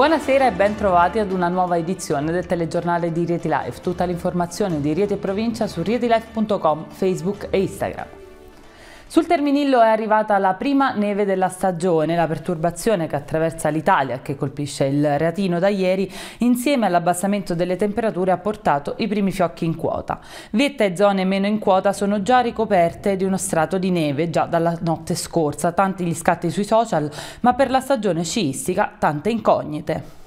Buonasera e ben trovati ad una nuova edizione del telegiornale di Rieti Life. Tutta l'informazione di Rieti e Provincia su rietilife.com, Facebook e Instagram. Sul Terminillo è arrivata la prima neve della stagione, la perturbazione che attraversa l'Italia che colpisce il Reatino da ieri, insieme all'abbassamento delle temperature ha portato i primi fiocchi in quota. Vietta e zone meno in quota sono già ricoperte di uno strato di neve già dalla notte scorsa, tanti gli scatti sui social, ma per la stagione sciistica tante incognite.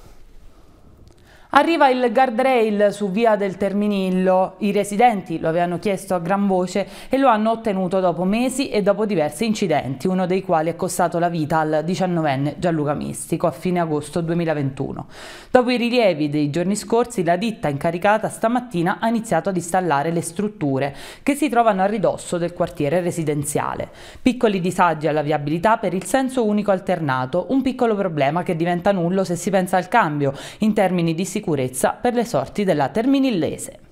Arriva il guardrail su via del Terminillo, i residenti lo avevano chiesto a gran voce e lo hanno ottenuto dopo mesi e dopo diversi incidenti, uno dei quali è costato la vita al 19enne Gianluca Mistico a fine agosto 2021. Dopo i rilievi dei giorni scorsi la ditta incaricata stamattina ha iniziato ad installare le strutture che si trovano a ridosso del quartiere residenziale. Piccoli disagi alla viabilità per il senso unico alternato, un piccolo problema che diventa nullo se si pensa al cambio in termini di sicurezza sicurezza per le sorti della Terminillese.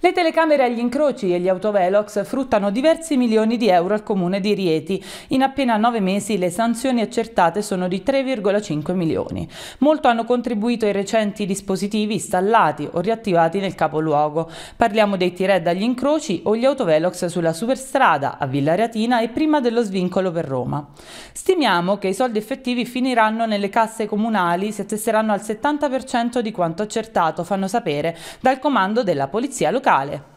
Le telecamere agli incroci e gli autovelox fruttano diversi milioni di euro al comune di Rieti. In appena nove mesi le sanzioni accertate sono di 3,5 milioni. Molto hanno contribuito i recenti dispositivi installati o riattivati nel capoluogo. Parliamo dei T-Red agli incroci o gli autovelox sulla superstrada a Villa Reatina e prima dello svincolo per Roma. Stimiamo che i soldi effettivi finiranno nelle casse comunali se attesteranno al 70% di quanto accertato, fanno sapere dal comando della Polizia Locale locale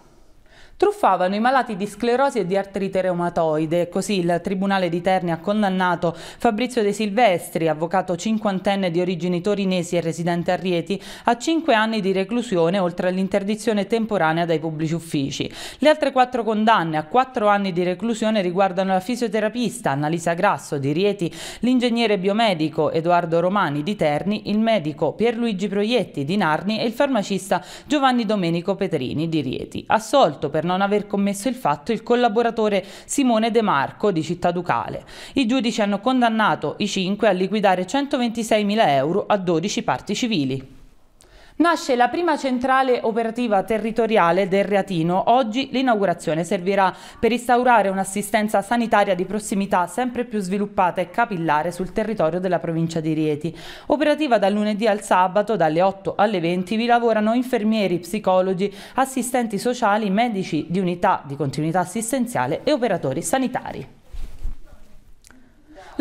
truffavano i malati di sclerosi e di artrite reumatoide. Così il Tribunale di Terni ha condannato Fabrizio De Silvestri, avvocato cinquantenne di origini torinesi e residente a Rieti, a cinque anni di reclusione oltre all'interdizione temporanea dai pubblici uffici. Le altre quattro condanne a quattro anni di reclusione riguardano la fisioterapista Annalisa Grasso di Rieti, l'ingegnere biomedico Edoardo Romani di Terni, il medico Pierluigi Proietti di Narni e il farmacista Giovanni Domenico Petrini di Rieti. Assolto per non aver commesso il fatto il collaboratore Simone De Marco di Città Ducale. I giudici hanno condannato i cinque a liquidare 126.000 euro a 12 parti civili. Nasce la prima centrale operativa territoriale del Reatino. Oggi l'inaugurazione servirà per instaurare un'assistenza sanitaria di prossimità sempre più sviluppata e capillare sul territorio della provincia di Rieti. Operativa dal lunedì al sabato, dalle 8 alle 20, vi lavorano infermieri, psicologi, assistenti sociali, medici di unità di continuità assistenziale e operatori sanitari.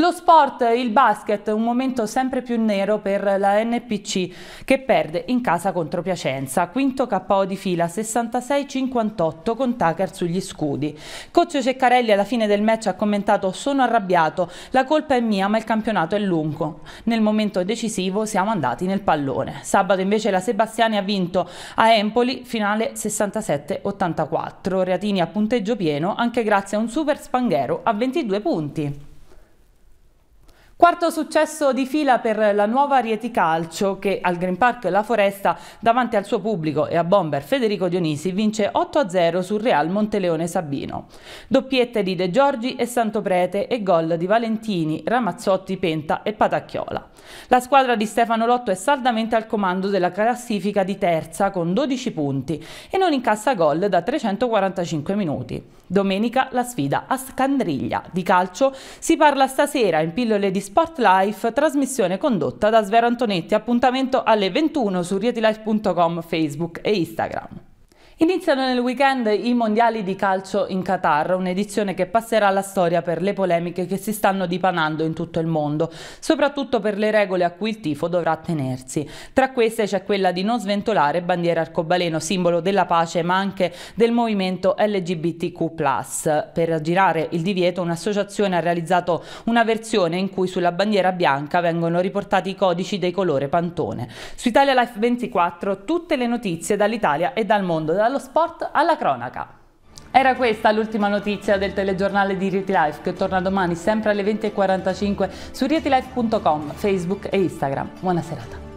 Lo sport, il basket, un momento sempre più nero per la NPC che perde in casa contro Piacenza. Quinto KO di fila, 66-58 con Tucker sugli scudi. Cozio Ceccarelli alla fine del match ha commentato «Sono arrabbiato, la colpa è mia ma il campionato è lungo. Nel momento decisivo siamo andati nel pallone». Sabato invece la Sebastiani ha vinto a Empoli, finale 67-84. Reatini a punteggio pieno anche grazie a un super spanghero a 22 punti. Quarto successo di fila per la nuova Rieti Calcio che al Green Park La Foresta davanti al suo pubblico e a bomber Federico Dionisi vince 8-0 sul Real Monteleone Sabino. Doppiette di De Giorgi e Santoprete e gol di Valentini, Ramazzotti, Penta e Patacchiola. La squadra di Stefano Lotto è saldamente al comando della classifica di terza con 12 punti e non incassa gol da 345 minuti. Domenica la sfida a Scandriglia. Di calcio si parla stasera in pillole di Sport Life, trasmissione condotta da Svero Antonetti, appuntamento alle 21 su rietilife.com, Facebook e Instagram. Iniziano nel weekend i mondiali di calcio in Qatar, un'edizione che passerà alla storia per le polemiche che si stanno dipanando in tutto il mondo, soprattutto per le regole a cui il tifo dovrà tenersi. Tra queste c'è quella di non sventolare bandiera arcobaleno, simbolo della pace ma anche del movimento LGBTQ+. Per aggirare il divieto un'associazione ha realizzato una versione in cui sulla bandiera bianca vengono riportati i codici dei colore pantone. Su Italia Life 24 tutte le notizie dall'Italia e dal mondo dallo sport alla cronaca. Era questa l'ultima notizia del telegiornale di Rieti Life che torna domani sempre alle 20.45 su rietilife.com, Facebook e Instagram. Buona serata.